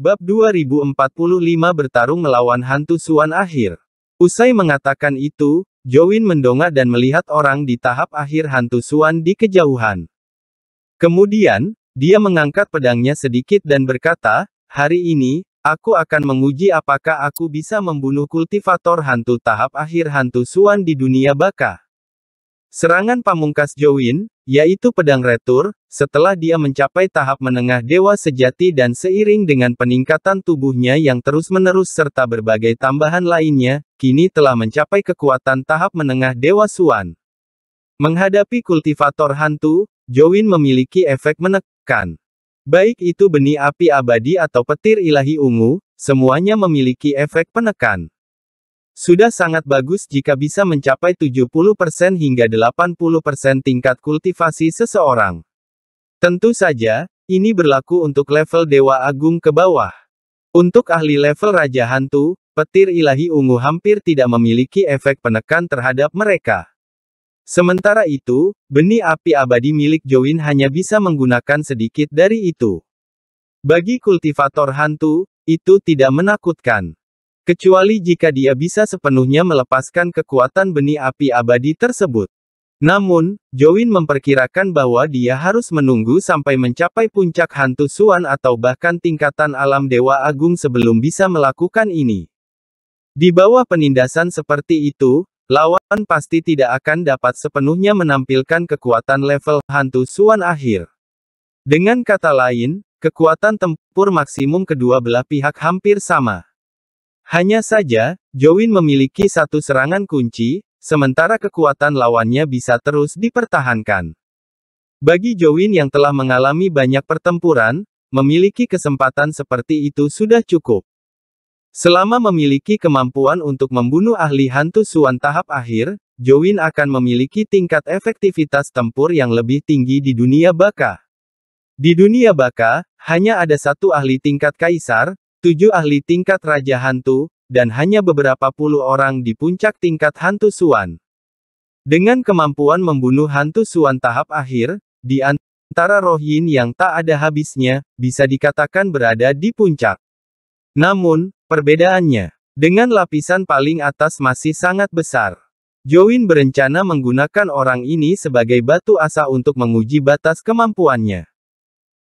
Bab 2045 bertarung melawan hantu Suan akhir. Usai mengatakan itu, Jowin mendongak dan melihat orang di tahap akhir hantu Suan di kejauhan. Kemudian, dia mengangkat pedangnya sedikit dan berkata, hari ini, aku akan menguji apakah aku bisa membunuh kultivator hantu tahap akhir hantu Suan di dunia baka. Serangan pamungkas Jowin, yaitu pedang retur, setelah dia mencapai tahap menengah dewa sejati dan seiring dengan peningkatan tubuhnya yang terus-menerus serta berbagai tambahan lainnya, kini telah mencapai kekuatan tahap menengah dewa Suan. Menghadapi kultivator hantu, Jowin memiliki efek menekan. Baik itu benih api abadi atau petir ilahi ungu, semuanya memiliki efek penekan. Sudah sangat bagus jika bisa mencapai 70% hingga 80% tingkat kultivasi seseorang. Tentu saja, ini berlaku untuk level Dewa Agung ke bawah. Untuk ahli level Raja Hantu, petir ilahi ungu hampir tidak memiliki efek penekan terhadap mereka. Sementara itu, benih api abadi milik Join hanya bisa menggunakan sedikit dari itu. Bagi kultivator hantu, itu tidak menakutkan. Kecuali jika dia bisa sepenuhnya melepaskan kekuatan benih api abadi tersebut. Namun, Jowin memperkirakan bahwa dia harus menunggu sampai mencapai puncak hantu Suan atau bahkan tingkatan alam Dewa Agung sebelum bisa melakukan ini. Di bawah penindasan seperti itu, lawan pasti tidak akan dapat sepenuhnya menampilkan kekuatan level hantu suan akhir. Dengan kata lain, kekuatan tempur maksimum kedua belah pihak hampir sama. Hanya saja, Jowin memiliki satu serangan kunci, sementara kekuatan lawannya bisa terus dipertahankan. Bagi Jowin yang telah mengalami banyak pertempuran, memiliki kesempatan seperti itu sudah cukup. Selama memiliki kemampuan untuk membunuh ahli hantu Suan tahap akhir, Jowin akan memiliki tingkat efektivitas tempur yang lebih tinggi di dunia baka. Di dunia baka, hanya ada satu ahli tingkat kaisar, Tujuh ahli tingkat Raja Hantu, dan hanya beberapa puluh orang di puncak tingkat Hantu Suan. Dengan kemampuan membunuh Hantu Suan tahap akhir, di antara roh yang tak ada habisnya, bisa dikatakan berada di puncak. Namun, perbedaannya, dengan lapisan paling atas masih sangat besar. Join berencana menggunakan orang ini sebagai batu asa untuk menguji batas kemampuannya.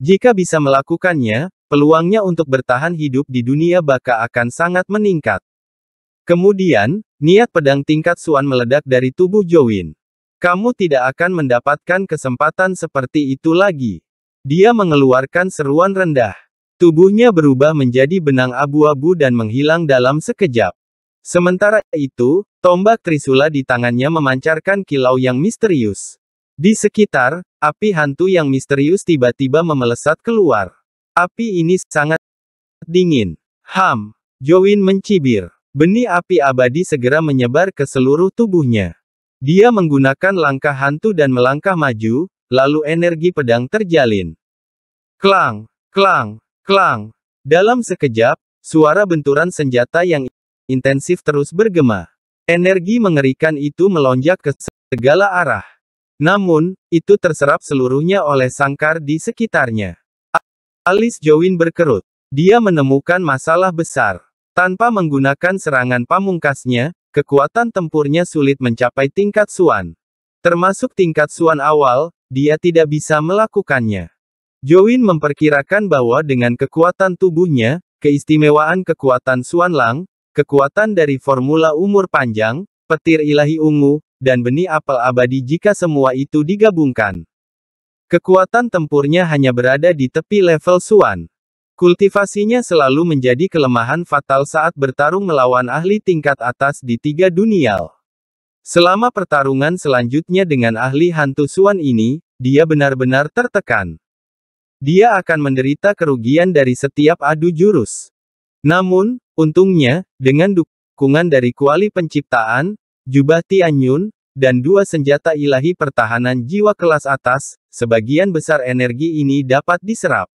Jika bisa melakukannya, peluangnya untuk bertahan hidup di dunia baka akan sangat meningkat. Kemudian, niat pedang tingkat Suan meledak dari tubuh Jowin. Kamu tidak akan mendapatkan kesempatan seperti itu lagi. Dia mengeluarkan seruan rendah. Tubuhnya berubah menjadi benang abu-abu dan menghilang dalam sekejap. Sementara itu, tombak Trisula di tangannya memancarkan kilau yang misterius. Di sekitar, api hantu yang misterius tiba-tiba memelesat keluar. Api ini sangat dingin. Ham, Jowin mencibir. Benih api abadi segera menyebar ke seluruh tubuhnya. Dia menggunakan langkah hantu dan melangkah maju, lalu energi pedang terjalin. Klang, klang, klang. Dalam sekejap, suara benturan senjata yang intensif terus bergema. Energi mengerikan itu melonjak ke segala arah. Namun, itu terserap seluruhnya oleh sangkar di sekitarnya. Alis Jowin berkerut. Dia menemukan masalah besar. Tanpa menggunakan serangan pamungkasnya, kekuatan tempurnya sulit mencapai tingkat Suan. Termasuk tingkat Suan awal, dia tidak bisa melakukannya. Jowin memperkirakan bahwa dengan kekuatan tubuhnya, keistimewaan kekuatan Suan Lang, kekuatan dari formula umur panjang, petir ilahi ungu, dan benih apel abadi jika semua itu digabungkan. Kekuatan tempurnya hanya berada di tepi level Suan. Kultivasinya selalu menjadi kelemahan fatal saat bertarung melawan ahli tingkat atas di tiga dunial. Selama pertarungan selanjutnya dengan ahli hantu Suan ini, dia benar-benar tertekan. Dia akan menderita kerugian dari setiap adu jurus. Namun, untungnya, dengan dukungan dari kuali penciptaan, jubah Tianyun, dan dua senjata ilahi pertahanan jiwa kelas atas, sebagian besar energi ini dapat diserap.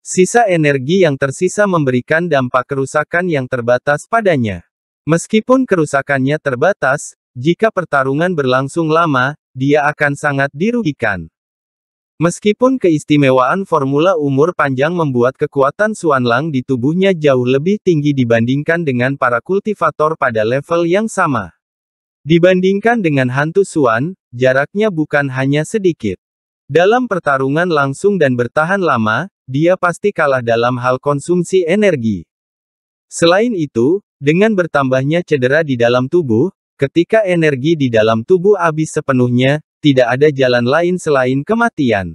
Sisa energi yang tersisa memberikan dampak kerusakan yang terbatas padanya. Meskipun kerusakannya terbatas, jika pertarungan berlangsung lama, dia akan sangat dirugikan. Meskipun keistimewaan formula umur panjang membuat kekuatan Suanlang di tubuhnya jauh lebih tinggi dibandingkan dengan para kultivator pada level yang sama. Dibandingkan dengan hantu Suan, jaraknya bukan hanya sedikit. Dalam pertarungan langsung dan bertahan lama, dia pasti kalah dalam hal konsumsi energi. Selain itu, dengan bertambahnya cedera di dalam tubuh, ketika energi di dalam tubuh habis sepenuhnya, tidak ada jalan lain selain kematian.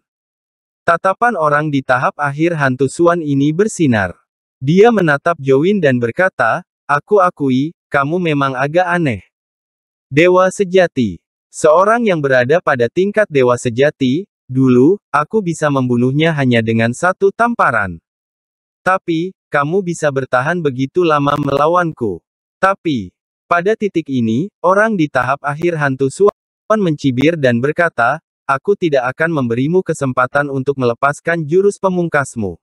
Tatapan orang di tahap akhir hantu Suan ini bersinar. Dia menatap Jowin dan berkata, Aku akui, kamu memang agak aneh. Dewa Sejati Seorang yang berada pada tingkat Dewa Sejati, dulu, aku bisa membunuhnya hanya dengan satu tamparan. Tapi, kamu bisa bertahan begitu lama melawanku. Tapi, pada titik ini, orang di tahap akhir hantu Suan mencibir dan berkata, aku tidak akan memberimu kesempatan untuk melepaskan jurus pemungkasmu.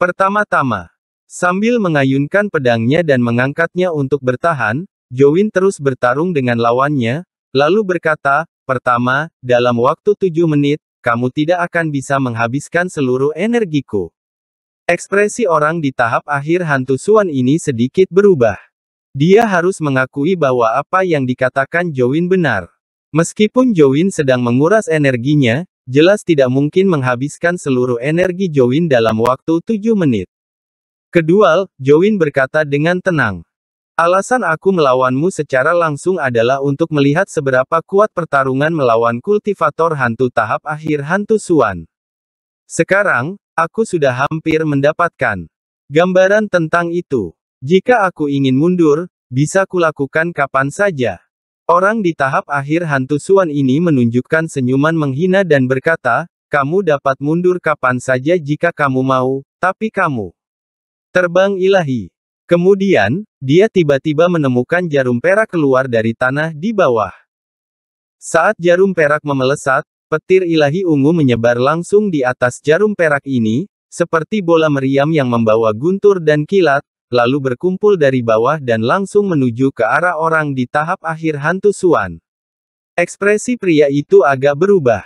Pertama-tama, sambil mengayunkan pedangnya dan mengangkatnya untuk bertahan, Jowin terus bertarung dengan lawannya, lalu berkata, pertama, dalam waktu tujuh menit, kamu tidak akan bisa menghabiskan seluruh energiku. Ekspresi orang di tahap akhir hantu Suan ini sedikit berubah. Dia harus mengakui bahwa apa yang dikatakan Jowin benar. Meskipun Jowin sedang menguras energinya, jelas tidak mungkin menghabiskan seluruh energi Jowin dalam waktu tujuh menit. Kedua, Jowin berkata dengan tenang. Alasan aku melawanmu secara langsung adalah untuk melihat seberapa kuat pertarungan melawan kultivator hantu tahap akhir hantu Suan. Sekarang, aku sudah hampir mendapatkan gambaran tentang itu. Jika aku ingin mundur, bisa kulakukan kapan saja. Orang di tahap akhir hantu Suan ini menunjukkan senyuman menghina dan berkata, kamu dapat mundur kapan saja jika kamu mau, tapi kamu terbang ilahi. Kemudian, dia tiba-tiba menemukan jarum perak keluar dari tanah di bawah. Saat jarum perak memelesat, petir ilahi ungu menyebar langsung di atas jarum perak ini, seperti bola meriam yang membawa guntur dan kilat, lalu berkumpul dari bawah dan langsung menuju ke arah orang di tahap akhir hantu Suan. Ekspresi pria itu agak berubah.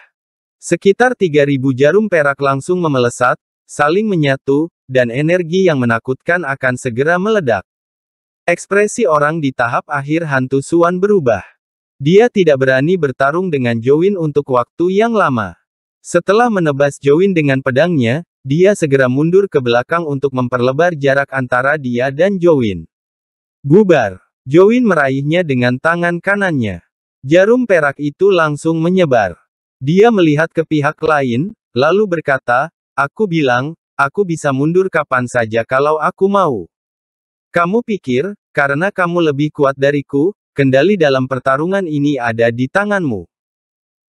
Sekitar 3000 jarum perak langsung memelesat, saling menyatu, dan energi yang menakutkan akan segera meledak. Ekspresi orang di tahap akhir hantu Suan berubah. Dia tidak berani bertarung dengan Jowin untuk waktu yang lama. Setelah menebas Jowin dengan pedangnya, dia segera mundur ke belakang untuk memperlebar jarak antara dia dan Jowin. Bubar! Jowin meraihnya dengan tangan kanannya. Jarum perak itu langsung menyebar. Dia melihat ke pihak lain, lalu berkata, Aku bilang, Aku bisa mundur kapan saja kalau aku mau. Kamu pikir, karena kamu lebih kuat dariku, kendali dalam pertarungan ini ada di tanganmu.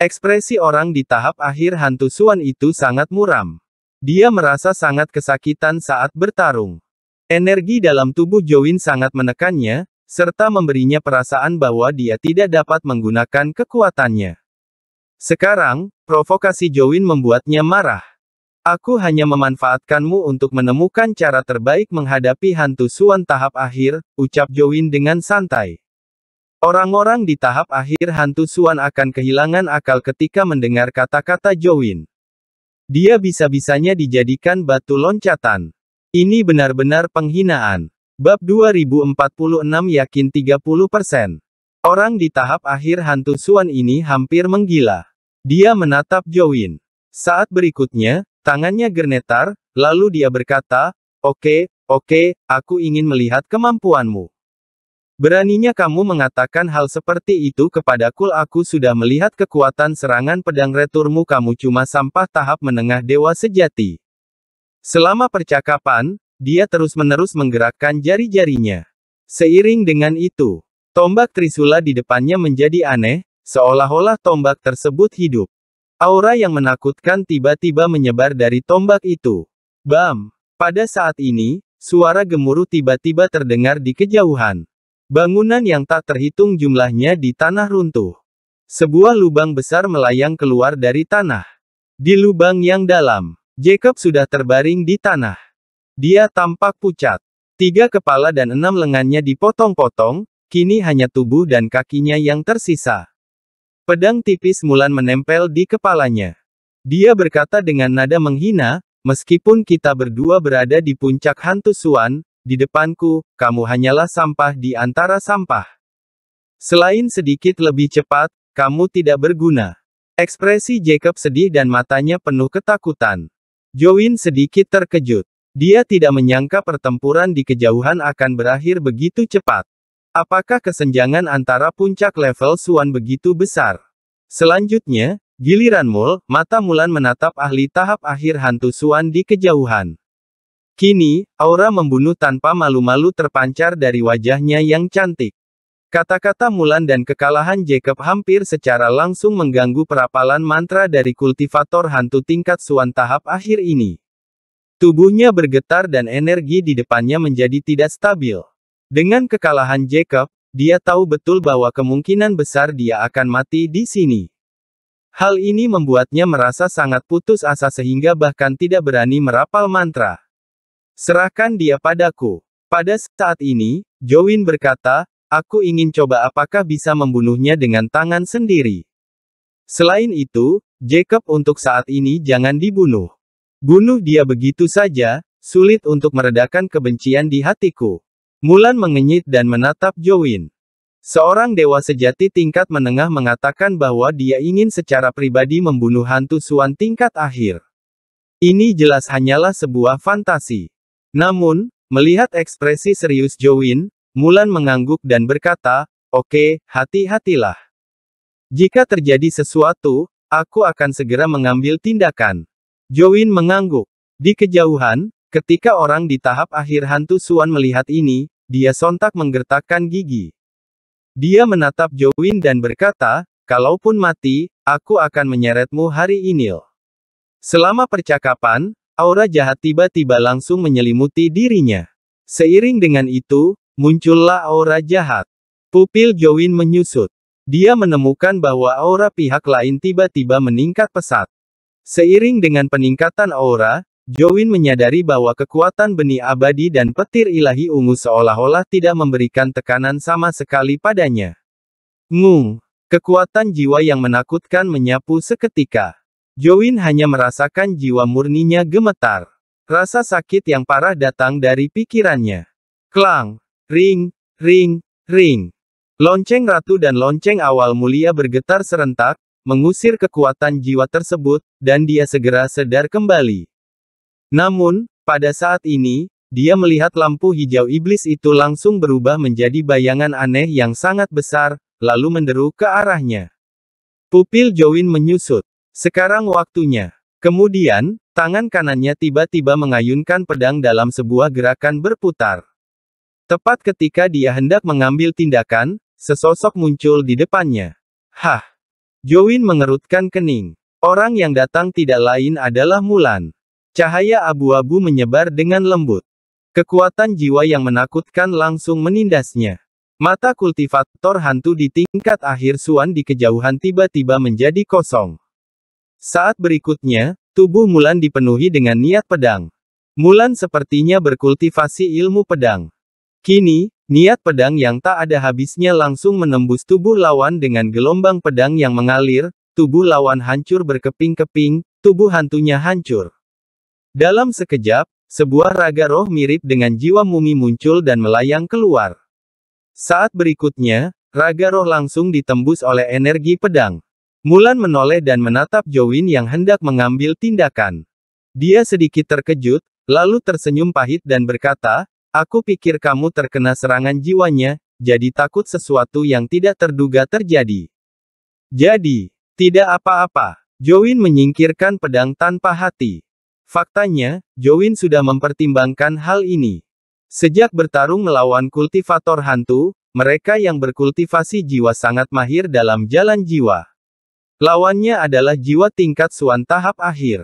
Ekspresi orang di tahap akhir hantu Suan itu sangat muram. Dia merasa sangat kesakitan saat bertarung. Energi dalam tubuh Jowin sangat menekannya, serta memberinya perasaan bahwa dia tidak dapat menggunakan kekuatannya. Sekarang, provokasi Jowin membuatnya marah. Aku hanya memanfaatkanmu untuk menemukan cara terbaik menghadapi hantu suan tahap akhir, ucap Jowin dengan santai. Orang-orang di tahap akhir hantu suan akan kehilangan akal ketika mendengar kata-kata Jowin. Dia bisa-bisanya dijadikan batu loncatan. Ini benar-benar penghinaan. Bab 2046 yakin 30%. Orang di tahap akhir hantu suan ini hampir menggila. Dia menatap Jowin. Saat berikutnya, Tangannya gernetar, lalu dia berkata, Oke, oke, aku ingin melihat kemampuanmu. Beraninya kamu mengatakan hal seperti itu kepadaku aku sudah melihat kekuatan serangan pedang returmu kamu cuma sampah tahap menengah dewa sejati. Selama percakapan, dia terus-menerus menggerakkan jari-jarinya. Seiring dengan itu, tombak Trisula di depannya menjadi aneh, seolah-olah tombak tersebut hidup. Aura yang menakutkan tiba-tiba menyebar dari tombak itu. Bam! Pada saat ini, suara gemuruh tiba-tiba terdengar di kejauhan. Bangunan yang tak terhitung jumlahnya di tanah runtuh. Sebuah lubang besar melayang keluar dari tanah. Di lubang yang dalam, Jacob sudah terbaring di tanah. Dia tampak pucat. Tiga kepala dan enam lengannya dipotong-potong, kini hanya tubuh dan kakinya yang tersisa. Pedang tipis Mulan menempel di kepalanya. Dia berkata dengan nada menghina, meskipun kita berdua berada di puncak hantu Suan, di depanku, kamu hanyalah sampah di antara sampah. Selain sedikit lebih cepat, kamu tidak berguna. Ekspresi Jacob sedih dan matanya penuh ketakutan. Join sedikit terkejut. Dia tidak menyangka pertempuran di kejauhan akan berakhir begitu cepat. Apakah kesenjangan antara puncak level Suan begitu besar? Selanjutnya, giliran Mul, mata Mulan menatap ahli tahap akhir hantu Suan di kejauhan. Kini, aura membunuh tanpa malu-malu terpancar dari wajahnya yang cantik. Kata-kata Mulan dan kekalahan Jacob hampir secara langsung mengganggu perapalan mantra dari kultivator hantu tingkat Suan tahap akhir ini. Tubuhnya bergetar dan energi di depannya menjadi tidak stabil. Dengan kekalahan Jacob, dia tahu betul bahwa kemungkinan besar dia akan mati di sini. Hal ini membuatnya merasa sangat putus asa sehingga bahkan tidak berani merapal mantra. Serahkan dia padaku. Pada saat ini, Jowin berkata, aku ingin coba apakah bisa membunuhnya dengan tangan sendiri. Selain itu, Jacob untuk saat ini jangan dibunuh. Bunuh dia begitu saja, sulit untuk meredakan kebencian di hatiku. Mulan mengenyit dan menatap Jowin. Seorang dewa sejati tingkat menengah mengatakan bahwa dia ingin secara pribadi membunuh hantu Suan tingkat akhir. Ini jelas hanyalah sebuah fantasi. Namun, melihat ekspresi serius Jowin, Mulan mengangguk dan berkata, Oke, okay, hati-hatilah. Jika terjadi sesuatu, aku akan segera mengambil tindakan. Jowin mengangguk. Di kejauhan, Ketika orang di tahap akhir hantu Suan melihat ini, dia sontak menggertakkan gigi. Dia menatap Jowin dan berkata, kalaupun mati, aku akan menyeretmu hari ini. Selama percakapan, aura jahat tiba-tiba langsung menyelimuti dirinya. Seiring dengan itu, muncullah aura jahat. Pupil Jowin menyusut. Dia menemukan bahwa aura pihak lain tiba-tiba meningkat pesat. Seiring dengan peningkatan aura, Jowin menyadari bahwa kekuatan benih abadi dan petir ilahi ungu seolah-olah tidak memberikan tekanan sama sekali padanya. Ngung, kekuatan jiwa yang menakutkan menyapu seketika. Jowin hanya merasakan jiwa murninya gemetar. Rasa sakit yang parah datang dari pikirannya. Klang, ring, ring, ring. Lonceng ratu dan lonceng awal mulia bergetar serentak, mengusir kekuatan jiwa tersebut, dan dia segera sedar kembali. Namun, pada saat ini, dia melihat lampu hijau iblis itu langsung berubah menjadi bayangan aneh yang sangat besar, lalu menderu ke arahnya. Pupil Jowin menyusut. Sekarang waktunya. Kemudian, tangan kanannya tiba-tiba mengayunkan pedang dalam sebuah gerakan berputar. Tepat ketika dia hendak mengambil tindakan, sesosok muncul di depannya. Hah! Jowin mengerutkan kening. Orang yang datang tidak lain adalah Mulan. Cahaya abu-abu menyebar dengan lembut. Kekuatan jiwa yang menakutkan langsung menindasnya. Mata kultivator hantu di tingkat akhir Suan di kejauhan tiba-tiba menjadi kosong. Saat berikutnya, tubuh Mulan dipenuhi dengan niat pedang. Mulan sepertinya berkultivasi ilmu pedang. Kini, niat pedang yang tak ada habisnya langsung menembus tubuh lawan dengan gelombang pedang yang mengalir, tubuh lawan hancur berkeping-keping, tubuh hantunya hancur. Dalam sekejap, sebuah raga roh mirip dengan jiwa mumi muncul dan melayang keluar. Saat berikutnya, raga roh langsung ditembus oleh energi pedang. Mulan menoleh dan menatap Jowin yang hendak mengambil tindakan. Dia sedikit terkejut, lalu tersenyum pahit dan berkata, Aku pikir kamu terkena serangan jiwanya, jadi takut sesuatu yang tidak terduga terjadi. Jadi, tidak apa-apa. Jowin menyingkirkan pedang tanpa hati. Faktanya, Jowin sudah mempertimbangkan hal ini. Sejak bertarung melawan kultivator hantu, mereka yang berkultivasi jiwa sangat mahir dalam jalan jiwa. Lawannya adalah jiwa tingkat suan tahap akhir.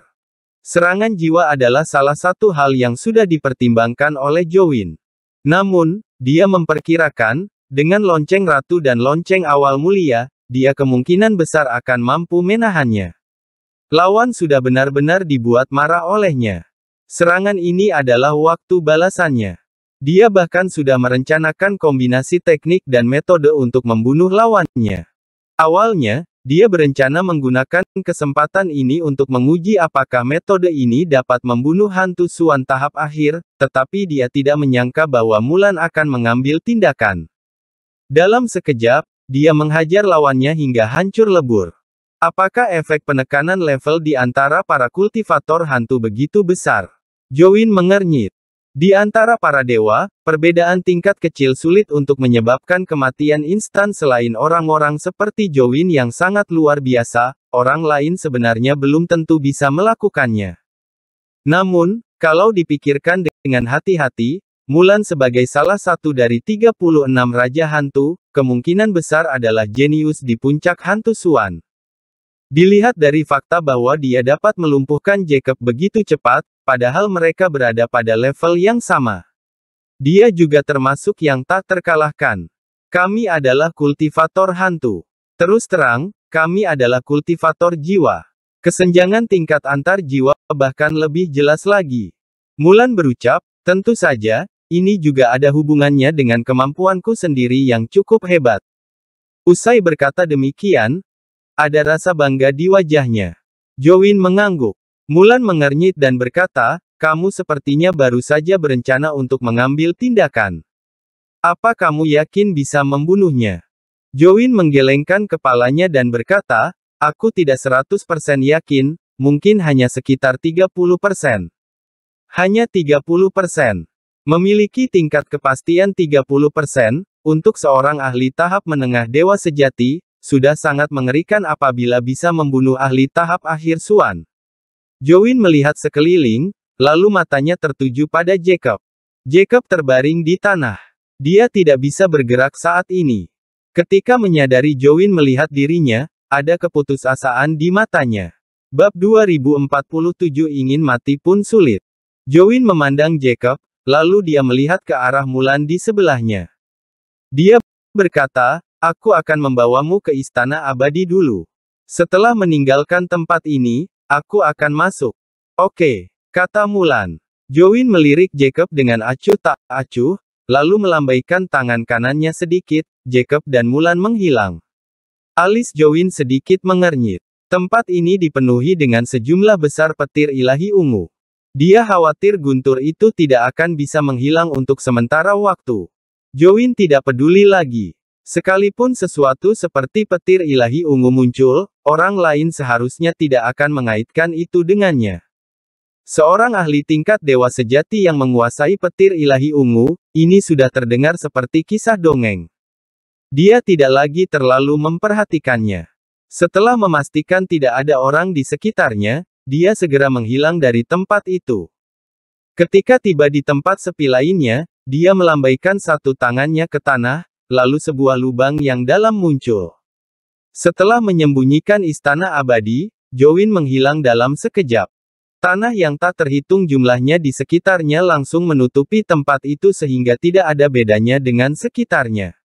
Serangan jiwa adalah salah satu hal yang sudah dipertimbangkan oleh Jowin. Namun, dia memperkirakan, dengan lonceng ratu dan lonceng awal mulia, dia kemungkinan besar akan mampu menahannya. Lawan sudah benar-benar dibuat marah olehnya. Serangan ini adalah waktu balasannya. Dia bahkan sudah merencanakan kombinasi teknik dan metode untuk membunuh lawannya. Awalnya, dia berencana menggunakan kesempatan ini untuk menguji apakah metode ini dapat membunuh hantu Suan tahap akhir, tetapi dia tidak menyangka bahwa Mulan akan mengambil tindakan. Dalam sekejap, dia menghajar lawannya hingga hancur lebur. Apakah efek penekanan level di antara para kultivator hantu begitu besar? Join mengernyit. Di antara para dewa, perbedaan tingkat kecil sulit untuk menyebabkan kematian instan selain orang-orang seperti Join yang sangat luar biasa, orang lain sebenarnya belum tentu bisa melakukannya. Namun, kalau dipikirkan dengan hati-hati, Mulan sebagai salah satu dari 36 Raja Hantu, kemungkinan besar adalah jenius di puncak Hantu Suan. Dilihat dari fakta bahwa dia dapat melumpuhkan Jacob begitu cepat, padahal mereka berada pada level yang sama. Dia juga termasuk yang tak terkalahkan. Kami adalah kultivator hantu. Terus terang, kami adalah kultivator jiwa. Kesenjangan tingkat antar jiwa bahkan lebih jelas lagi. Mulan berucap, tentu saja, ini juga ada hubungannya dengan kemampuanku sendiri yang cukup hebat. Usai berkata demikian, ada rasa bangga di wajahnya. Jowin mengangguk. Mulan mengernyit dan berkata, kamu sepertinya baru saja berencana untuk mengambil tindakan. Apa kamu yakin bisa membunuhnya? Jowin menggelengkan kepalanya dan berkata, aku tidak 100% yakin, mungkin hanya sekitar 30%. Hanya 30%. Memiliki tingkat kepastian 30%, untuk seorang ahli tahap menengah dewa sejati, sudah sangat mengerikan apabila bisa membunuh ahli tahap akhir Suan. Jowin melihat sekeliling, lalu matanya tertuju pada Jacob. Jacob terbaring di tanah. Dia tidak bisa bergerak saat ini. Ketika menyadari Jowin melihat dirinya, ada keputusasaan di matanya. Bab 2047 ingin mati pun sulit. Jowin memandang Jacob, lalu dia melihat ke arah Mulan di sebelahnya. Dia berkata, Aku akan membawamu ke istana abadi dulu. Setelah meninggalkan tempat ini, aku akan masuk. Oke, kata Mulan. Jowin melirik Jacob dengan acuh tak acuh, lalu melambaikan tangan kanannya sedikit, Jacob dan Mulan menghilang. Alis Jowin sedikit mengernyit. Tempat ini dipenuhi dengan sejumlah besar petir ilahi ungu. Dia khawatir guntur itu tidak akan bisa menghilang untuk sementara waktu. Jowin tidak peduli lagi. Sekalipun sesuatu seperti petir ilahi ungu muncul, orang lain seharusnya tidak akan mengaitkan itu dengannya. Seorang ahli tingkat dewa sejati yang menguasai petir ilahi ungu, ini sudah terdengar seperti kisah dongeng. Dia tidak lagi terlalu memperhatikannya. Setelah memastikan tidak ada orang di sekitarnya, dia segera menghilang dari tempat itu. Ketika tiba di tempat sepi lainnya, dia melambaikan satu tangannya ke tanah, lalu sebuah lubang yang dalam muncul. Setelah menyembunyikan istana abadi, Jowin menghilang dalam sekejap. Tanah yang tak terhitung jumlahnya di sekitarnya langsung menutupi tempat itu sehingga tidak ada bedanya dengan sekitarnya.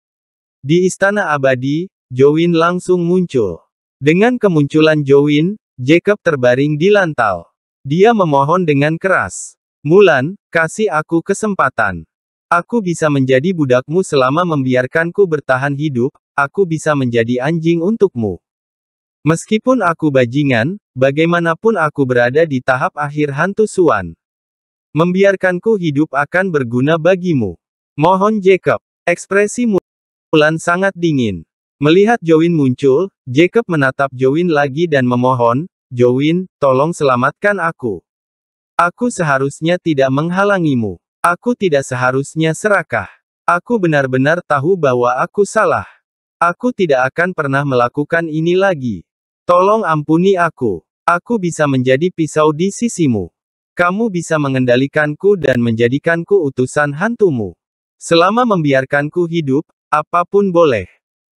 Di istana abadi, Jowin langsung muncul. Dengan kemunculan Jowin, Jacob terbaring di lantau. Dia memohon dengan keras. Mulan, kasih aku kesempatan. Aku bisa menjadi budakmu selama membiarkanku bertahan hidup, aku bisa menjadi anjing untukmu. Meskipun aku bajingan, bagaimanapun aku berada di tahap akhir hantu Suan. Membiarkanku hidup akan berguna bagimu. Mohon Jacob. Ekspresi Mulan sangat dingin. Melihat Jowin muncul, Jacob menatap Jowin lagi dan memohon, Jowin, tolong selamatkan aku. Aku seharusnya tidak menghalangimu. Aku tidak seharusnya serakah. Aku benar-benar tahu bahwa aku salah. Aku tidak akan pernah melakukan ini lagi. Tolong ampuni aku. Aku bisa menjadi pisau di sisimu. Kamu bisa mengendalikanku dan menjadikanku utusan hantumu. Selama membiarkanku hidup, apapun boleh.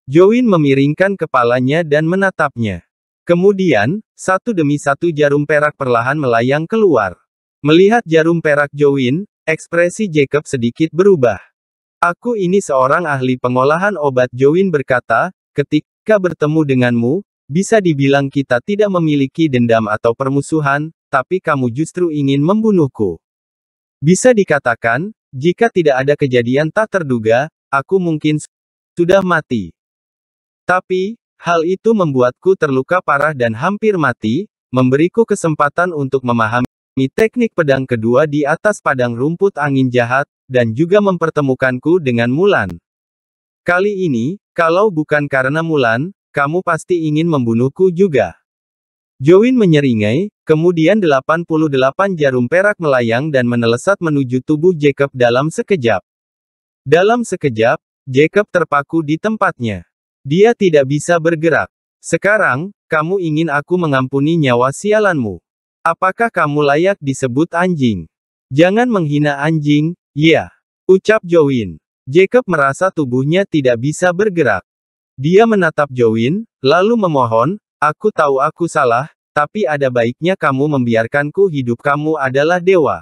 Join memiringkan kepalanya dan menatapnya. Kemudian, satu demi satu jarum perak perlahan melayang keluar. Melihat jarum perak Join, Ekspresi Jacob sedikit berubah. Aku ini seorang ahli pengolahan obat Jowin berkata, ketika bertemu denganmu, bisa dibilang kita tidak memiliki dendam atau permusuhan, tapi kamu justru ingin membunuhku. Bisa dikatakan, jika tidak ada kejadian tak terduga, aku mungkin sudah mati. Tapi, hal itu membuatku terluka parah dan hampir mati, memberiku kesempatan untuk memahami Mi teknik pedang kedua di atas padang rumput angin jahat, dan juga mempertemukanku dengan Mulan. Kali ini, kalau bukan karena Mulan, kamu pasti ingin membunuhku juga. Join menyeringai, kemudian 88 jarum perak melayang dan menelesat menuju tubuh Jacob dalam sekejap. Dalam sekejap, Jacob terpaku di tempatnya. Dia tidak bisa bergerak. Sekarang, kamu ingin aku mengampuni nyawa sialanmu. Apakah kamu layak disebut anjing? Jangan menghina anjing, ya. Ucap Jowin. Jacob merasa tubuhnya tidak bisa bergerak. Dia menatap Jowin, lalu memohon, aku tahu aku salah, tapi ada baiknya kamu membiarkanku hidup kamu adalah dewa.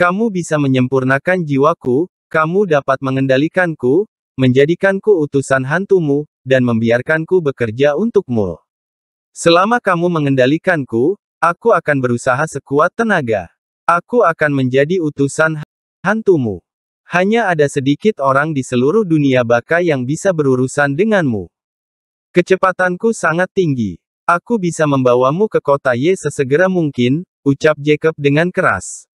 Kamu bisa menyempurnakan jiwaku, kamu dapat mengendalikanku, menjadikanku utusan hantumu, dan membiarkanku bekerja untukmu. Selama kamu mengendalikanku, Aku akan berusaha sekuat tenaga. Aku akan menjadi utusan hantumu. Hanya ada sedikit orang di seluruh dunia baka yang bisa berurusan denganmu. Kecepatanku sangat tinggi. Aku bisa membawamu ke kota Y sesegera mungkin, ucap Jacob dengan keras.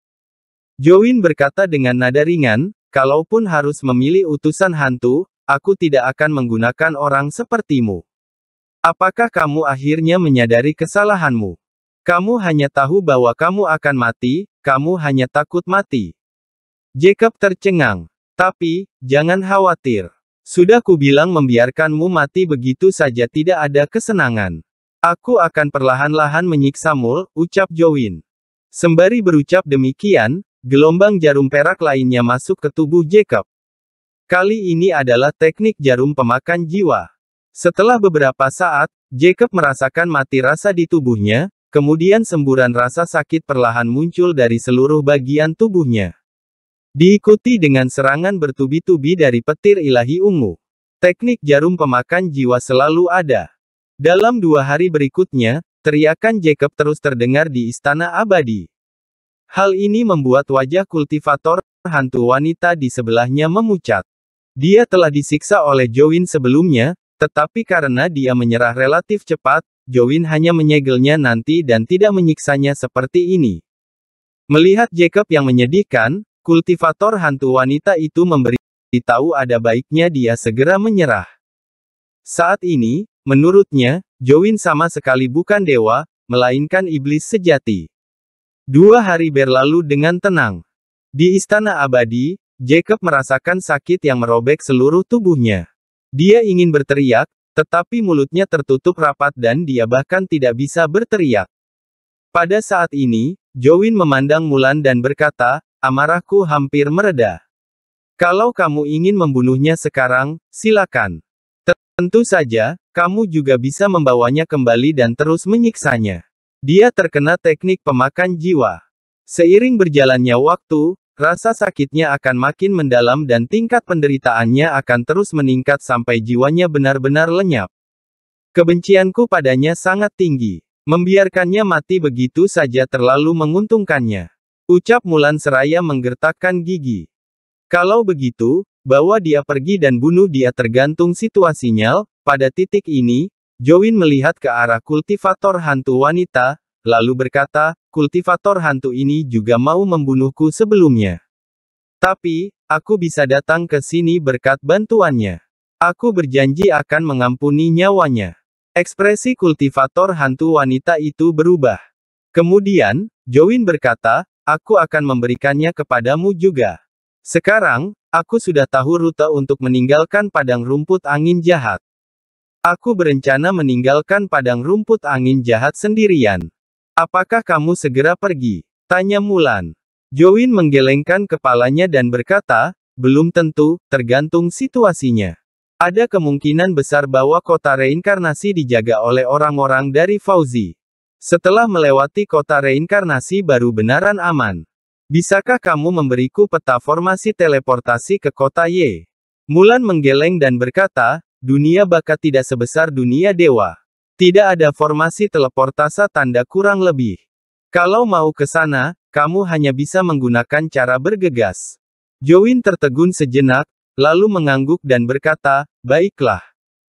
Join berkata dengan nada ringan, kalaupun harus memilih utusan hantu, aku tidak akan menggunakan orang sepertimu. Apakah kamu akhirnya menyadari kesalahanmu? Kamu hanya tahu bahwa kamu akan mati, kamu hanya takut mati. Jacob tercengang. Tapi, jangan khawatir. Sudah kubilang membiarkanmu mati begitu saja tidak ada kesenangan. Aku akan perlahan-lahan menyiksa Mul, ucap Jowin. Sembari berucap demikian, gelombang jarum perak lainnya masuk ke tubuh Jacob. Kali ini adalah teknik jarum pemakan jiwa. Setelah beberapa saat, Jacob merasakan mati rasa di tubuhnya, Kemudian semburan rasa sakit perlahan muncul dari seluruh bagian tubuhnya. Diikuti dengan serangan bertubi-tubi dari petir ilahi ungu. Teknik jarum pemakan jiwa selalu ada. Dalam dua hari berikutnya, teriakan Jacob terus terdengar di istana abadi. Hal ini membuat wajah kultivator, hantu wanita di sebelahnya memucat. Dia telah disiksa oleh Joyn sebelumnya, tetapi karena dia menyerah relatif cepat, Jowin hanya menyegelnya nanti dan tidak menyiksanya seperti ini. Melihat Jacob yang menyedihkan, kultivator hantu wanita itu memberitahu ada baiknya dia segera menyerah. Saat ini, menurutnya, Jowin sama sekali bukan dewa, melainkan iblis sejati. Dua hari berlalu dengan tenang. Di istana abadi, Jacob merasakan sakit yang merobek seluruh tubuhnya. Dia ingin berteriak, tetapi mulutnya tertutup rapat dan dia bahkan tidak bisa berteriak. Pada saat ini, Jowin memandang Mulan dan berkata, amarahku hampir mereda. Kalau kamu ingin membunuhnya sekarang, silakan. Tentu saja, kamu juga bisa membawanya kembali dan terus menyiksanya. Dia terkena teknik pemakan jiwa. Seiring berjalannya waktu, Rasa sakitnya akan makin mendalam dan tingkat penderitaannya akan terus meningkat sampai jiwanya benar-benar lenyap. Kebencianku padanya sangat tinggi. Membiarkannya mati begitu saja terlalu menguntungkannya. Ucap Mulan Seraya menggertakkan gigi. Kalau begitu, bawa dia pergi dan bunuh dia tergantung situasinya. Pada titik ini, Jowin melihat ke arah kultivator hantu wanita, lalu berkata, kultivator hantu ini juga mau membunuhku sebelumnya. Tapi, aku bisa datang ke sini berkat bantuannya. Aku berjanji akan mengampuni nyawanya. Ekspresi kultivator hantu wanita itu berubah. Kemudian, Jowin berkata, aku akan memberikannya kepadamu juga. Sekarang, aku sudah tahu rute untuk meninggalkan padang rumput angin jahat. Aku berencana meninggalkan padang rumput angin jahat sendirian. Apakah kamu segera pergi? Tanya Mulan. Jowin menggelengkan kepalanya dan berkata, belum tentu, tergantung situasinya. Ada kemungkinan besar bahwa kota reinkarnasi dijaga oleh orang-orang dari Fauzi. Setelah melewati kota reinkarnasi baru benaran aman. Bisakah kamu memberiku peta formasi teleportasi ke kota Y? Mulan menggeleng dan berkata, dunia bakat tidak sebesar dunia dewa. Tidak ada formasi teleportasa tanda kurang lebih. Kalau mau ke sana, kamu hanya bisa menggunakan cara bergegas. Join tertegun sejenak, lalu mengangguk dan berkata, Baiklah.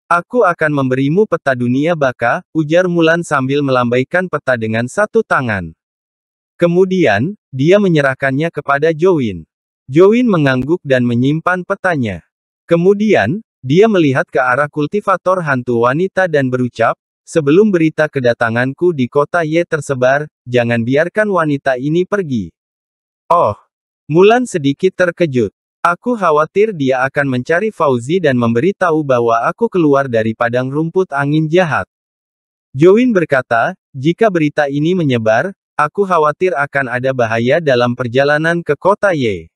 Aku akan memberimu peta dunia baka, ujar Mulan sambil melambaikan peta dengan satu tangan. Kemudian, dia menyerahkannya kepada Join. Join mengangguk dan menyimpan petanya. Kemudian, dia melihat ke arah kultivator hantu wanita dan berucap, Sebelum berita kedatanganku di kota Y tersebar, jangan biarkan wanita ini pergi. Oh, Mulan sedikit terkejut. Aku khawatir dia akan mencari Fauzi dan memberitahu bahwa aku keluar dari padang rumput angin jahat. Jowin berkata, jika berita ini menyebar, aku khawatir akan ada bahaya dalam perjalanan ke kota Y.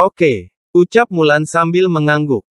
Oke, ucap Mulan sambil mengangguk.